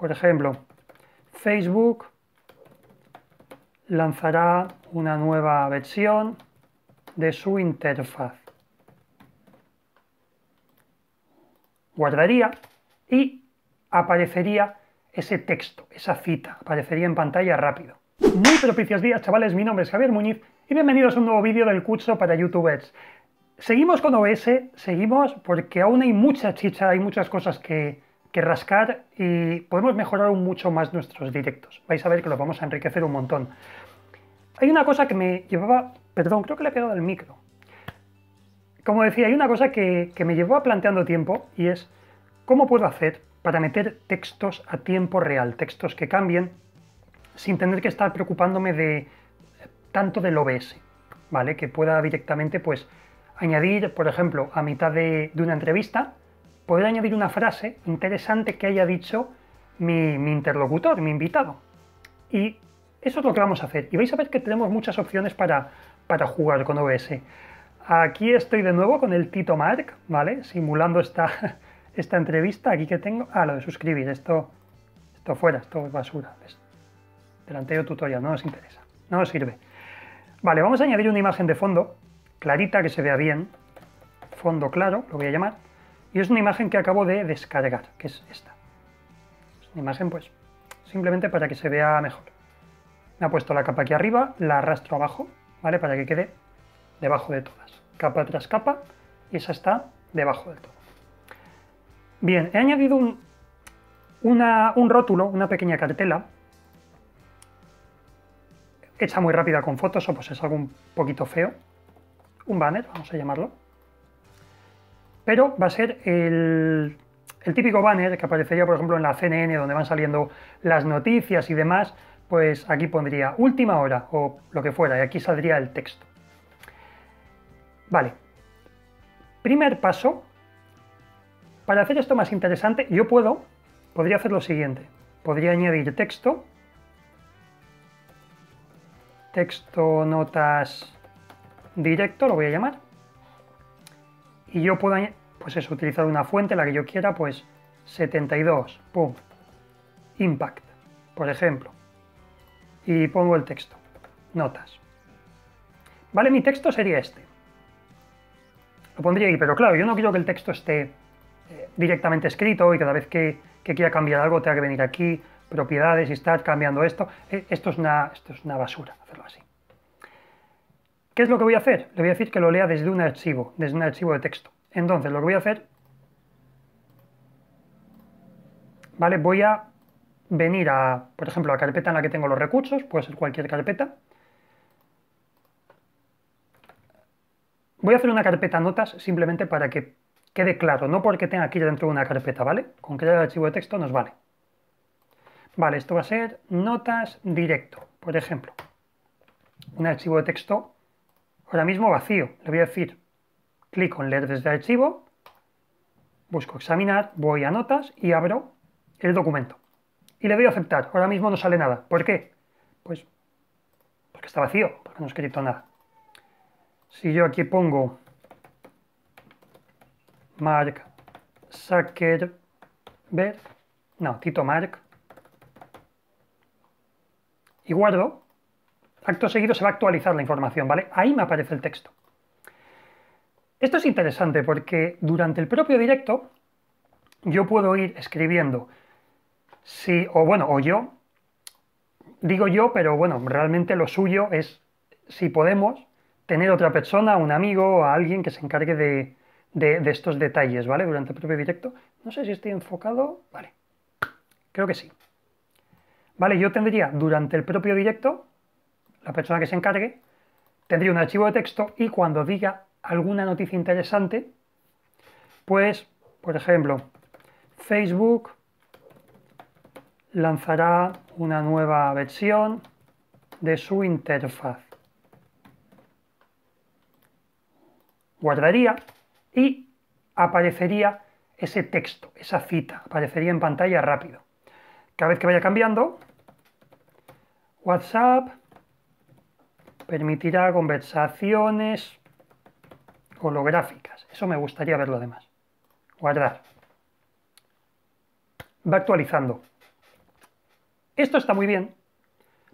Por ejemplo, Facebook lanzará una nueva versión de su interfaz. Guardaría y aparecería ese texto, esa cita, aparecería en pantalla rápido. Muy propicios días, chavales, mi nombre es Javier Muñiz y bienvenidos a un nuevo vídeo del curso para youtubers. Seguimos con OS, seguimos porque aún hay mucha chicha, hay muchas cosas que, que rascar y eh, podemos mejorar mucho más nuestros directos. Vais a ver que los vamos a enriquecer un montón. Hay una cosa que me llevaba, perdón, creo que le he pegado al micro. Como decía, hay una cosa que, me me a planteando tiempo y es cómo puedo hacer para meter textos a tiempo real, textos que cambien sin tener que estar preocupándome de tanto del OBS, ¿vale? Que pueda directamente pues añadir, por ejemplo, a mitad de una entrevista, poder añadir una frase interesante que haya dicho mi, interlocutor, mi invitado. Y eso es lo que vamos a hacer. Y vais a ver que tenemos muchas opciones para, para jugar con OBS. Aquí estoy de nuevo con el Tito Mark, ¿vale? Simulando esta, esta entrevista aquí que tengo. Ah, lo de suscribir, esto, esto fuera, esto es basura. Delantero tutorial, no nos interesa, no nos sirve. Vale, vamos a añadir una imagen de fondo, clarita, que se vea bien. Fondo claro, lo voy a llamar. Y es una imagen que acabo de descargar, que es esta. Es una imagen, pues, simplemente para que se vea mejor. Me ha puesto la capa aquí arriba, la arrastro abajo, ¿vale? Para que quede debajo de todas. Capa tras capa, y esa está debajo del todo. Bien, he añadido un, rótulo, una pequeña cartela, hecha muy rápida con fotos, o pues es algo un poquito feo. Un banner, vamos a llamarlo pero va a ser el, típico banner que aparecería, por ejemplo, en la CNN, donde van saliendo las noticias y demás, pues aquí pondría última hora o lo que fuera, y aquí saldría el texto. Vale. Primer paso, para hacer esto más interesante, yo puedo, podría hacer lo siguiente. Podría añadir texto, texto notas directo, lo voy a llamar. Y yo puedo pues eso, utilizar una fuente, la que yo quiera, pues 72, pum, impact, por ejemplo. Y pongo el texto, notas. Vale, mi texto sería este. Lo pondría ahí, pero claro, yo no quiero que el texto esté eh, directamente escrito y cada vez que, quiera cambiar algo tenga que venir aquí, propiedades, y estar cambiando esto. Eh, esto, es una, esto es una basura, hacerlo así. ¿Qué es lo que voy a hacer? Le voy a decir que lo lea desde un archivo, desde un archivo de texto. Entonces, lo que voy a hacer, ¿vale? Voy a venir a, por ejemplo, a la carpeta en la que tengo los recursos, puede ser cualquier carpeta. Voy a hacer una carpeta notas simplemente para que quede claro, no porque tenga aquí dentro de una carpeta, ¿vale? Con crear el archivo de texto nos vale. Vale, esto va a ser notas directo, por ejemplo. Un archivo de texto ahora mismo vacío. Le voy a decir Clico en leer desde archivo, busco examinar, voy a notas y abro el documento. Y le doy a aceptar. Ahora mismo no sale nada. ¿Por qué? Pues porque está vacío, porque no he escrito nada. Si yo aquí pongo Mark Zuckerberg, no, Tito Mark, y guardo, acto seguido se va a actualizar la información, ¿vale? Ahí me aparece el texto. Esto es interesante porque durante el propio directo yo puedo ir escribiendo, si, o bueno, o yo, digo yo, pero bueno, realmente lo suyo es, si podemos, tener otra persona, un amigo, o alguien que se encargue de, de estos detalles, ¿vale? Durante el propio directo. No sé si estoy enfocado, vale, creo que sí. Vale, yo tendría durante el propio directo, la persona que se encargue, tendría un archivo de texto y cuando diga alguna noticia interesante, pues, por ejemplo, Facebook lanzará una nueva versión de su interfaz. Guardaría y aparecería ese texto, esa cita, aparecería en pantalla rápido. Cada vez que vaya cambiando, WhatsApp permitirá conversaciones holográficas. Eso me gustaría ver lo demás. Guardar. Va actualizando. Esto está muy bien,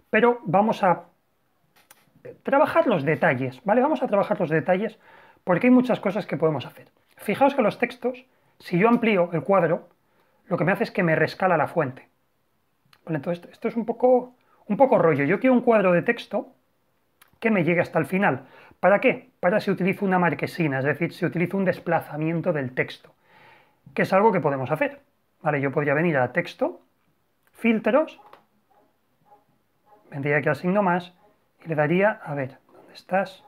pero vamos a trabajar los detalles, ¿vale? Vamos a trabajar los detalles porque hay muchas cosas que podemos hacer. Fijaos que los textos, si yo amplío el cuadro, lo que me hace es que me rescala la fuente. Bueno, entonces esto es un poco, un poco rollo. Yo quiero un cuadro de texto que me llegue hasta el final. ¿Para qué? Para si utilizo una marquesina, es decir, si utilizo un desplazamiento del texto, que es algo que podemos hacer. Vale, yo podría venir a texto, filtros, vendría aquí al signo más y le daría, a ver, ¿dónde estás?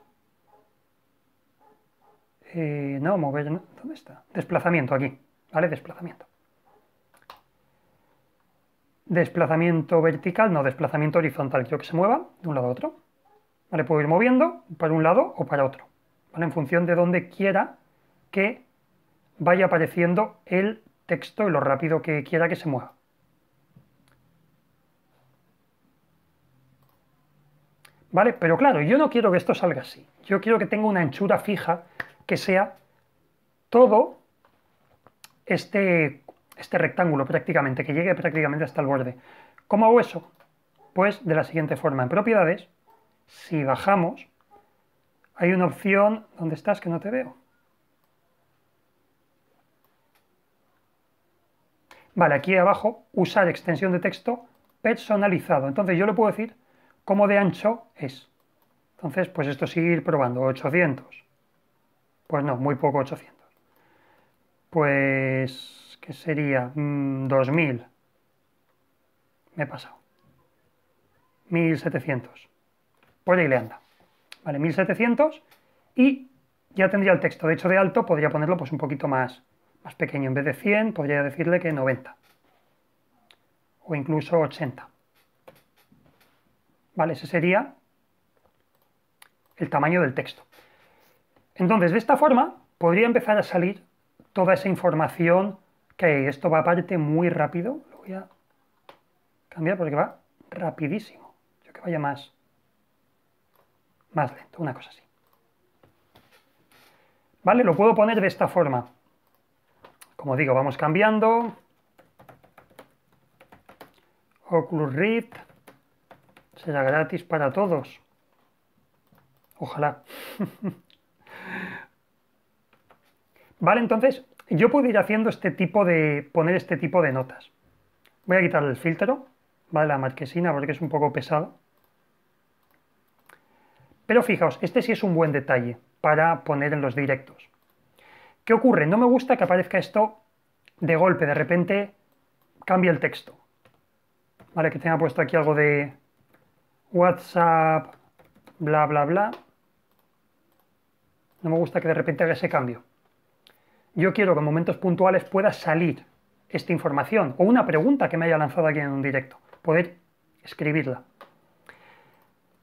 Eh, no, mover, ¿dónde está? Desplazamiento aquí, ¿vale? Desplazamiento. Desplazamiento vertical, no, desplazamiento horizontal, quiero que se mueva de un lado a otro. ¿Vale? Puedo ir moviendo para un lado o para otro, ¿vale? En función de donde quiera que vaya apareciendo el texto y lo rápido que quiera que se mueva. ¿Vale? Pero claro, yo no quiero que esto salga así. Yo quiero que tenga una anchura fija que sea todo este, este rectángulo prácticamente, que llegue prácticamente hasta el borde. ¿Cómo hago eso? Pues de la siguiente forma, en propiedades si bajamos, hay una opción, ¿dónde estás que no te veo? Vale, aquí abajo, usar extensión de texto personalizado. Entonces yo le puedo decir cómo de ancho es. Entonces, pues esto sigue ir probando. 800. Pues no, muy poco 800. Pues, ¿qué sería? 2000. Mm, Me he pasado. 1700. Por ahí le anda. Vale, 1700 y ya tendría el texto. De hecho, de alto podría ponerlo pues un poquito más, más pequeño. En vez de 100 podría decirle que 90 o incluso 80. Vale, ese sería el tamaño del texto. Entonces, de esta forma podría empezar a salir toda esa información que Esto va aparte muy rápido. Lo voy a cambiar porque va rapidísimo. Yo que vaya más más lento, una cosa así. ¿Vale? Lo puedo poner de esta forma. Como digo, vamos cambiando. Oculus Rift será gratis para todos. Ojalá. vale, entonces yo puedo ir haciendo este tipo de, poner este tipo de notas. Voy a quitar el filtro, vale, la marquesina porque es un poco pesado. Pero fijaos, este sí es un buen detalle para poner en los directos. ¿Qué ocurre? No me gusta que aparezca esto de golpe, de repente cambia el texto. Vale, que tenga puesto aquí algo de WhatsApp, bla, bla, bla. No me gusta que de repente haga ese cambio. Yo quiero que en momentos puntuales pueda salir esta información o una pregunta que me haya lanzado aquí en un directo, poder escribirla.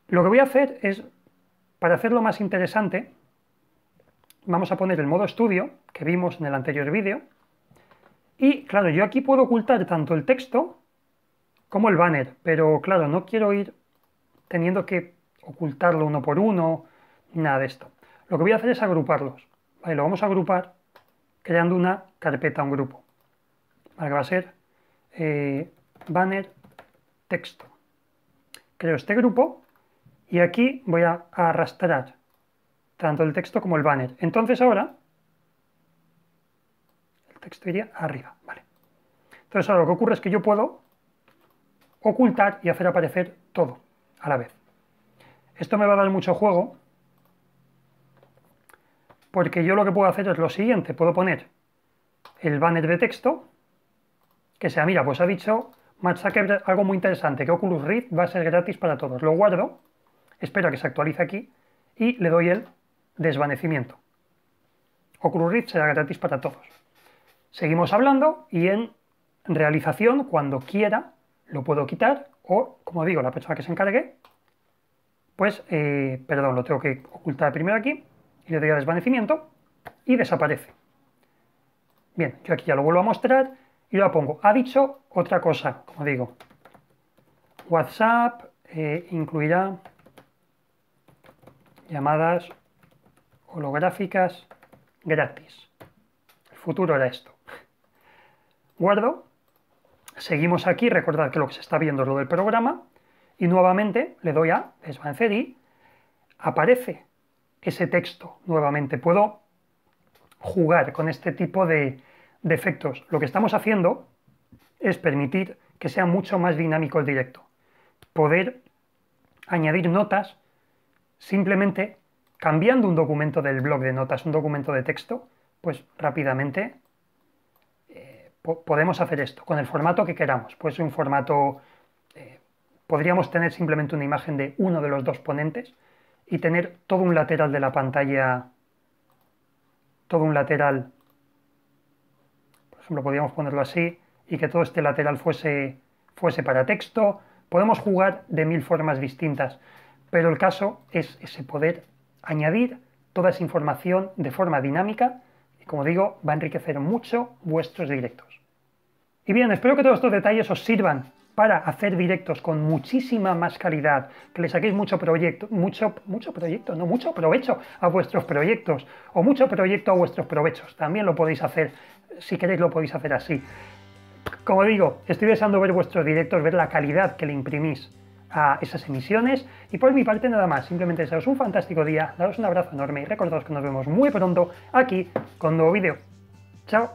Lo que voy a hacer es para hacerlo más interesante, vamos a poner el modo estudio que vimos en el anterior vídeo. Y claro, yo aquí puedo ocultar tanto el texto como el banner, pero claro, no quiero ir teniendo que ocultarlo uno por uno, nada de esto. Lo que voy a hacer es agruparlos. lo vamos a agrupar creando una carpeta, un grupo. va a ser eh, banner texto. Creo este grupo y aquí voy a arrastrar tanto el texto como el banner. Entonces ahora el texto iría arriba. Vale. Entonces ahora lo que ocurre es que yo puedo ocultar y hacer aparecer todo a la vez. Esto me va a dar mucho juego porque yo lo que puedo hacer es lo siguiente. Puedo poner el banner de texto que sea, mira, pues ha dicho Matt algo muy interesante, que Oculus Rift va a ser gratis para todos. Lo guardo espero a que se actualice aquí y le doy el desvanecimiento. Oculus será gratis para todos. Seguimos hablando y en realización, cuando quiera, lo puedo quitar o, como digo, la persona que se encargue, pues, eh, perdón, lo tengo que ocultar primero aquí y le doy a desvanecimiento y desaparece. Bien, yo aquí ya lo vuelvo a mostrar y lo pongo. Ha dicho otra cosa, como digo. WhatsApp eh, incluirá llamadas holográficas gratis. El futuro era esto. Guardo. Seguimos aquí, recordad que lo que se está viendo es lo del programa. Y nuevamente le doy a desvanecer y aparece ese texto nuevamente. Puedo jugar con este tipo de, de efectos. Lo que estamos haciendo es permitir que sea mucho más dinámico el directo. Poder añadir notas simplemente cambiando un documento del blog de notas, un documento de texto, pues rápidamente eh, podemos hacer esto con el formato que queramos. Pues un formato, eh, podríamos tener simplemente una imagen de uno de los dos ponentes y tener todo un lateral de la pantalla, todo un lateral, por ejemplo, podríamos ponerlo así y que todo este lateral fuese para texto. Podemos jugar de mil formas distintas. Pero el caso es ese poder añadir toda esa información de forma dinámica y como digo, va a enriquecer mucho vuestros directos. Y bien, espero que todos estos detalles os sirvan para hacer directos con muchísima más calidad, que le saquéis mucho proyecto, mucho, mucho proyecto, no mucho provecho a vuestros proyectos o mucho proyecto a vuestros provechos. También lo podéis hacer, si queréis lo podéis hacer así. Como digo, estoy deseando ver vuestros directos, ver la calidad que le imprimís a esas emisiones. Y por mi parte nada más, simplemente deseos un fantástico día, daros un abrazo enorme y recordaros que nos vemos muy pronto aquí con un nuevo vídeo. ¡Chao!